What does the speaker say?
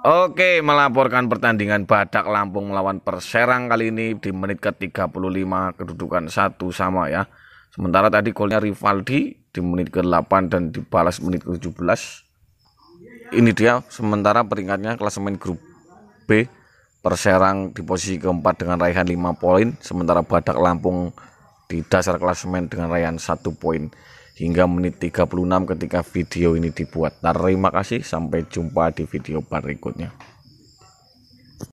Oke, melaporkan pertandingan Badak Lampung melawan Perserang kali ini di menit ke-35 kedudukan satu sama ya. Sementara tadi golnya Rivaldi di menit ke-8 dan dibalas menit ke-17. Ini dia sementara peringkatnya klasemen grup B. Perserang di posisi keempat dengan raihan 5 poin, sementara Badak Lampung di dasar klasemen dengan raihan 1 poin hingga menit 36 ketika video ini dibuat. Nah, terima kasih, sampai jumpa di video berikutnya.